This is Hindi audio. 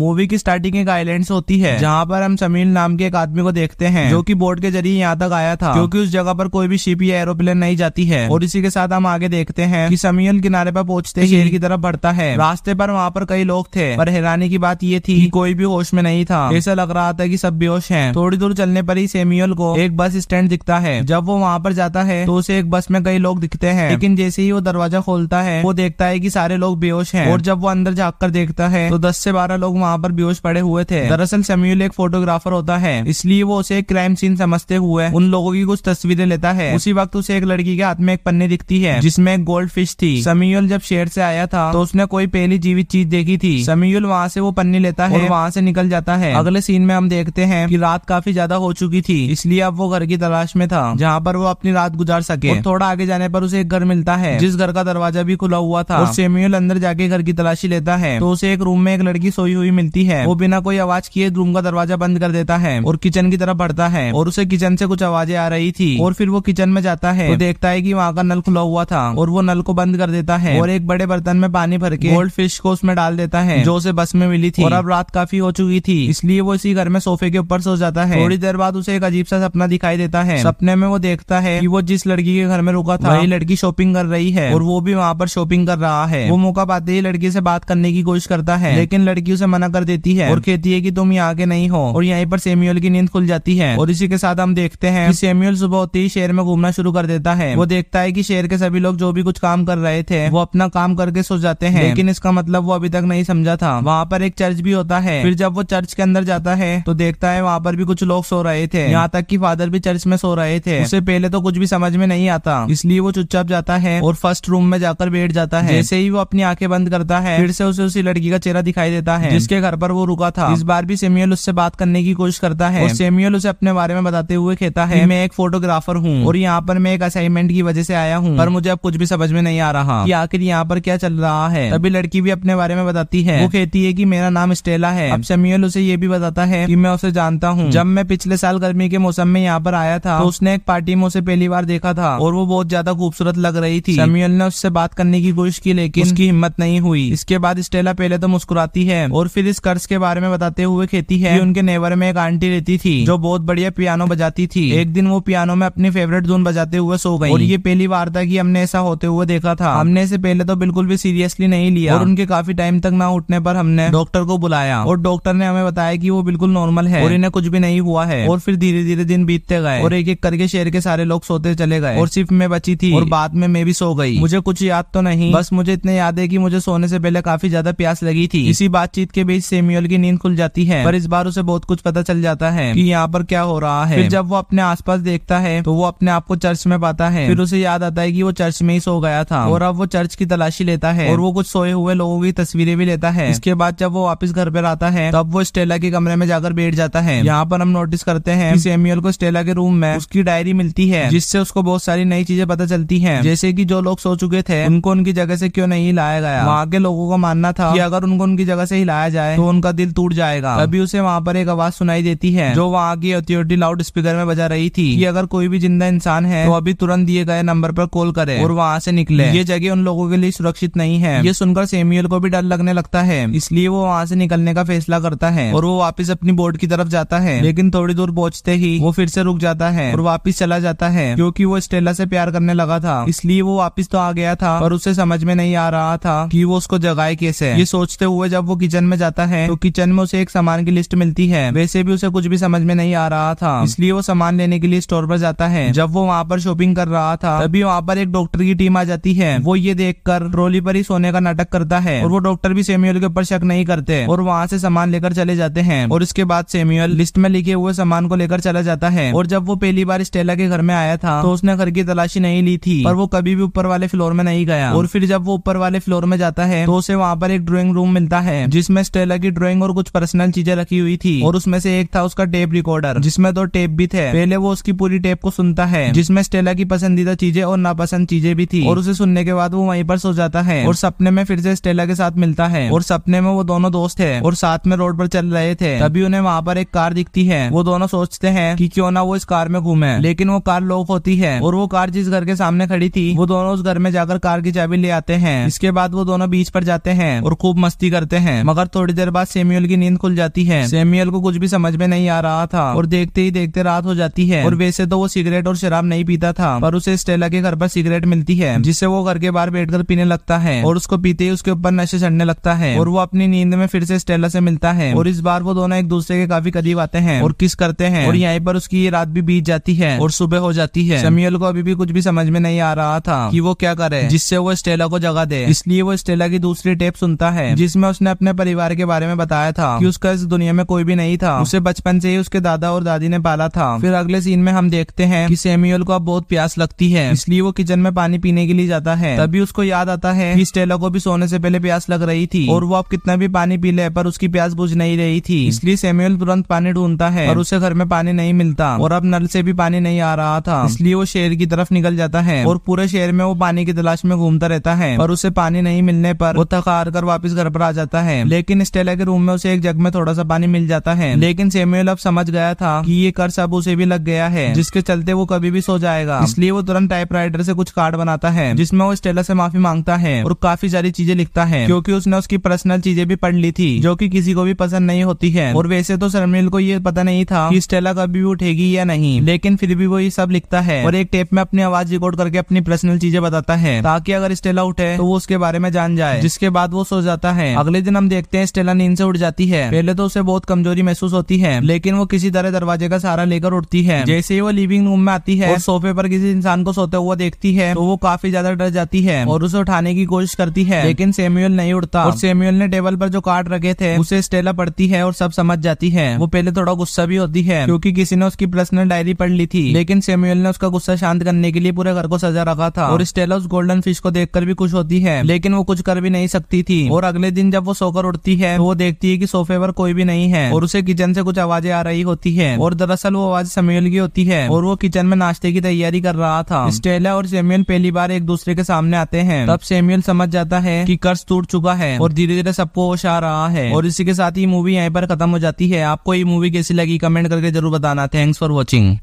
मूवी की स्टार्टिंग एक आइलैंड से होती है जहाँ पर हम समीर नाम के एक आदमी को देखते हैं जो की बोट के जरिए यहाँ तक आया था क्योंकि उस जगह पर कोई भी शिप या एरोप्लेन नहीं जाती है और इसी के साथ हम आगे देखते हैं की समीर किनारे पर पहुंचते शेर की तरफ बढ़ता है रास्ते पर वहाँ पर कई लोग थे पर हैरानी की बात ये थी कोई भी होश में नहीं था ऐसा लग रहा था की सब बेहोश है थोड़ी दूर चलने पर ही सेमियल को एक बस स्टैंड दिखता है जब वो वहाँ पर जाता है तो उसे एक बस में कई लोग दिखते हैं लेकिन जैसे ही वो दरवाजा खोलता है वो देखता है की सारे लोग बेहोश है और जब वो अंदर जाकर देखता है तो दस से बारह लोग वहाँ पर बेहोश पड़े हुए थे दरअसल सेम्यूल एक फोटोग्राफर होता है इसलिए वो उसे क्राइम सीन समझते हुए उन लोगों की कुछ तस्वीरें लेता है उसी वक्त उसे एक लड़की के हाथ में एक पन्नी दिखती है जिसमे एक गोल्ड फिश थी समीयुल जब शेर से आया था तो उसने कोई पहली जीवित चीज देखी थी समीयुल वहाँ से वो पन्नी लेता है और वहाँ से निकल जाता है अगले सीन में हम देखते हैं की रात काफी ज्यादा हो चुकी थी इसलिए अब वो घर की तलाश में था जहाँ पर वो अपनी रात गुजार सके थोड़ा आगे जाने पर उसे एक घर मिलता है जिस घर का दरवाजा भी खुला हुआ था और सेम्यूल अंदर जाके घर की तलाशी लेता है तो उसे एक रूम में एक लड़की सोई हुई मिलती है वो बिना कोई आवाज किए रूम का दरवाजा बंद कर देता है और किचन की तरफ बढ़ता है और उसे किचन से कुछ आवाजें आ रही थी और फिर वो किचन में जाता है तो देखता है की वहाँ का नल खुला हुआ था और वो नल को बंद कर देता है और एक बड़े बर्तन में पानी भर के गोल्ड फिश को उसमें डाल देता है जो उसे बस में मिली थी और अब रात काफी हो चुकी थी इसलिए वो इसी घर में सोफे के ऊपर सो जाता है थोड़ी देर बाद उसे एक अजीब सा सपना दिखाई देता है सपने में वो देखता है कि वो जिस लड़की के घर में रुका था वही लड़की शॉपिंग कर रही है और वो भी वहाँ पर शॉपिंग कर रहा है वो मौका पाते ही लड़की से बात करने की कोशिश करता है लेकिन लड़की उसे मना कर देती है और कहती है की तुम यहाँ के नहीं हो और यहाँ पर सेम्यूल की नींद खुल जाती है और इसी के साथ हम देखते हैं सेम्यूल सुबह होते ही शहर में घूमना शुरू कर देता है वो देखता है की शहर के सभी लोग जो भी कुछ काम कर रहे थे वो अपना काम करके सो जाते हैं लेकिन इसका मतलब वो अभी तक नहीं समझा था वहाँ पर एक चर्च भी होता है फिर जब वो चर्च के अंदर जाता है तो देखता है वहाँ पर भी कुछ लोग सो रहे थे यहाँ तक कि फादर भी चर्च में सो रहे थे उससे पहले तो कुछ भी समझ में नहीं आता इसलिए वो चुपचाप जाता है और फर्स्ट रूम में जाकर बैठ जाता है जैसे ही वो अपनी आंखें बंद करता है फिर से उसे उसी लड़की का चेहरा दिखाई देता है जिसके घर पर वो रुका था इस बार भी सेम्यूल उससे बात करने की कोशिश करता है सेम्यूल उसे अपने बारे में बताते हुए कहता है मैं एक फोटोग्राफर हूँ और यहाँ पर मैं एक असाइनमेंट की वजह से आया हूँ पर मुझे अब कुछ भी समझ में नहीं आ रहा की आखिर यहाँ पर क्या चल रहा है तभी लड़की भी अपने बारे में बताती है वो कहती है की मेरा नाम स्टेला है अब सेम्यूल उसे ये भी बताता है की मैं उसे जानता हूँ जब मैं पिछले साल गर्मी के मौसम में यहाँ पर आया था तो उसने एक पार्टी में उसे पहली बार देखा था और वो बहुत ज्यादा खूबसूरत लग रही थी सेम्यूल ने उससे बात करने की कोशिश की लेकिन उसकी हिम्मत नहीं हुई इसके बाद स्टेला पहले तो मुस्कुराती है और फिर इस कर्ज के बारे में बताते हुए कहती है उनके नेवर में एक आंटी रहती थी जो बहुत बढ़िया पियानो बजाती थी एक दिन वो पियानो में अपनी फेवरेट धुन बजाते हुए सो गई और ये पहली बार था कि हमने ऐसा होते हुए देखा था हमने इसे पहले तो बिल्कुल भी सीरियसली नहीं लिया और उनके काफी टाइम तक ना उठने पर हमने डॉक्टर को बुलाया और डॉक्टर ने हमें बताया की वो बिल्कुल नॉर्मल है और इन्हें कुछ भी नहीं हुआ है और फिर धीरे धीरे दिन बीतते गए और एक एक करके शहर के सारे लोग सोते चले गए और सिर्फ मैं बची थी और बाद में मैं भी सो गई मुझे कुछ याद तो नहीं बस मुझे इतने याद है की मुझे सोने से पहले काफी ज्यादा प्यास लगी थी इसी बातचीत के के बीच सेम्यूल की नींद खुल जाती है पर इस बार उसे बहुत कुछ पता चल जाता है कि यहाँ पर क्या हो रहा है फिर जब वो अपने आसपास देखता है तो वो अपने आप को चर्च में पाता है फिर उसे याद आता है कि वो चर्च में ही सो गया था और अब वो चर्च की तलाशी लेता है और वो कुछ सोए हुए लोगों की तस्वीरें भी लेता है इसके बाद जब वो वापस घर पर आता है तब वो स्टेला के कमरे में जाकर बैठ जाता है यहाँ पर हम नोटिस करते हैं सेम्यूल को स्टेला के रूम में उसकी डायरी मिलती है जिससे उसको बहुत सारी नई चीजें पता चलती है जैसे की जो लोग सो चुके थे उनको उनकी जगह से क्यों नहीं लाया गया वहाँ के लोगों को मानना था कि अगर उनको उनकी जगह से हिलाया जाए तो उनका दिल टूट जाएगा तभी उसे वहाँ पर एक आवाज सुनाई देती है जो वहाँ की अथॉरिटी लाउड स्पीकर में बजा रही थी कि अगर कोई भी जिंदा इंसान है तो अभी तुरंत दिए गए नंबर पर कॉल करे और वहाँ से निकले ये जगह उन लोगों के लिए सुरक्षित नहीं है ये सुनकर सेम्यूल को भी डर लगने लगता है इसलिए वो वहाँ से निकलने का फैसला करता है और वो वापिस अपनी बोर्ड की तरफ जाता है लेकिन थोड़ी दूर पहुँचते ही वो फिर से रुक जाता है और वापिस चला जाता है क्यूँकी वो स्टेला से प्यार करने लगा था इसलिए वो वापिस तो आ गया था पर उसे समझ में नहीं आ रहा था की वो उसको जगाए कैसे ये सोचते हुए जब वो किचन में जाता है तो किचन में उसे एक सामान की लिस्ट मिलती है वैसे भी उसे कुछ भी समझ में नहीं आ रहा था इसलिए वो सामान लेने के लिए स्टोर पर जाता है जब वो वहाँ पर शॉपिंग कर रहा था तभी वहाँ पर एक डॉक्टर की टीम आ जाती है वो ये कर ट्रोली पर ही सोने का नाटक करता है और वो डॉक्टर भी सेम्यूल के ऊपर शक नहीं करते और वहाँ से सामान लेकर चले जाते हैं और उसके बाद सेम्यूल लिस्ट में लिखे हुए सामान को लेकर चला जाता है और जब वो पहली बार स्टेला के घर में आया था तो उसने घर की तलाशी नहीं ली थी पर वो कभी भी ऊपर वाले फ्लोर में नहीं गया और फिर जब वो ऊपर वाले फ्लोर में जाता है तो उसे वहाँ पर एक ड्रॉइंग रूम मिलता है जिसमें स्टेला की ड्रॉइंग और कुछ पर्सनल चीजें रखी हुई थी और उसमें से एक था उसका टेप रिकॉर्डर जिसमें दो टेप भी थे पहले वो उसकी पूरी टेप को सुनता है जिसमें स्टेला की पसंदीदा चीजें और नापसंद चीजें भी थी और उसे सुनने के बाद वो वहीं पर सो जाता है और सपने में फिर से स्टेला के साथ मिलता है और सपने में वो दोनों दोस्त है और साथ में रोड पर चल रहे थे तभी उन्हें वहाँ पर एक कार दिखती है वो दोनों सोचते हैं कि क्यों ना वो इस कार में घूमे लेकिन वो कार लॉक होती है और वो कार जिस घर के सामने खड़ी थी वो दोनों उस घर में जाकर कार की चाबी ले आते हैं इसके बाद वो दोनों बीच पर जाते हैं और खूब मस्ती करते हैं मगर थोड़ी देर बाद सेम्यूल की नींद खुल जाती है सेम्यूल को कुछ भी समझ में नहीं आ रहा था और देखते ही देखते रात हो जाती है और वैसे तो वो सिगरेट और शराब नहीं पीता था पर उसे स्टेला के घर पर सिगरेट मिलती है जिससे वो घर के बाहर बैठकर पीने लगता है और उसको पीते ही उसके ऊपर नशे चढ़ने लगता है और वो अपनी नींद में फिर से स्टेला से मिलता है और इस बार वो दोनों एक दूसरे के काफी करीब आते हैं और किस करते हैं और यहाँ पर उसकी रात भी बीत जाती है और सुबह हो जाती है सेम्यूल को अभी भी कुछ भी समझ में नहीं आ रहा था कि वो क्या करे जिससे वो स्टेला को जगा दे इसलिए वो स्टेला की दूसरी टेप सुनता है जिसमें उसने अपने परिवार परिवार के बारे में बताया था कि उसका इस दुनिया में कोई भी नहीं था उसे बचपन से ही उसके दादा और दादी ने पाला था फिर अगले सीन में हम देखते हैं कि सेम्यूअल को अब बहुत प्यास लगती है इसलिए वो किचन में पानी पीने के लिए जाता है तभी उसको याद आता है कि स्टेला को भी सोने से पहले प्यास लग रही थी और वो अब कितना भी पानी पी ले पर उसकी प्यास बुझ नहीं रही थी इसलिए सेम्यूअल तुरंत पानी ढूंढता है और उसे घर में पानी नहीं मिलता और अब नल से भी पानी नहीं आ रहा था इसलिए वो शहर की तरफ निकल जाता है और पूरे शहर में वो पानी की तलाश में घूमता रहता है और उसे पानी नहीं मिलने पर वो थकार कर वापिस घर पर आ जाता है लेकिन लेकिन स्टेला के रूम में उसे एक जग में थोड़ा सा पानी मिल जाता है लेकिन सेम्यूल अब समझ गया था कि ये कर अब उसे भी लग गया है जिसके चलते वो कभी भी सो जाएगा इसलिए वो तुरंत टाइपराइटर से कुछ कार्ड बनाता है जिसमें वो स्टेला से माफी मांगता है और काफी सारी चीजें लिखता है क्योंकि उसने उसकी पर्सनल चीजें भी पढ़ ली थी जो की किसी को भी पसंद नहीं होती है और वैसे तो सरमील को ये पता नहीं था कि स्टेला कभी भी उठेगी या नहीं लेकिन फिर भी वो ये सब लिखता है और एक टेप में अपनी आवाज रिकॉर्ड करके अपनी पर्सनल चीजें बताता है ताकि अगर स्टेला उठे तो वो उसके बारे में जान जाए जिसके बाद वो सो जाता है अगले दिन हम देखते हैं में स्टेला नींद से उठ जाती है पहले तो उसे बहुत कमजोरी महसूस होती है लेकिन वो किसी तरह दरवाजे का सहारा लेकर उठती है जैसे ही वो लिविंग रूम में आती है और सोफे पर किसी इंसान को सोते हुआ देखती है तो वो काफी ज्यादा डर जाती है और उसे उठाने की कोशिश करती है लेकिन सेम्यूल नहीं उठता और सेम्यूल ने टेबल पर जो कार्ड रखे थे उसे स्टेला पड़ती है और सब समझ जाती है वो पहले थोड़ा गुस्सा भी होती है क्योंकि किसी ने उसकी पर्सनल डायरी पढ़ ली थी लेकिन सेम्यूल ने उसका गुस्सा शांत करने के लिए पूरे घर को सजा रखा था और स्टेला उस गोल्डन फिश को देखकर भी खुश होती है लेकिन वो कुछ कर भी नहीं सकती थी और अगले दिन जब वो सोकर उठती होती है तो वो देखती है कि सोफे पर कोई भी नहीं है और उसे किचन से कुछ आवाजें आ रही होती है और दरअसल वो आवाज सैम्यूल की होती है और वो किचन में नाश्ते की तैयारी कर रहा था स्टेला और सेम्यूल पहली बार एक दूसरे के सामने आते हैं तब सेम्यूल समझ जाता है की कर्ज टूट चुका है और धीरे धीरे सबको होश आ रहा है और इसी के साथ ही मूवी यहाँ पर खत्म हो जाती है आपको ये मूवी कैसी लगी कमेंट करके जरूर बताना थैंक्स फॉर वॉचिंग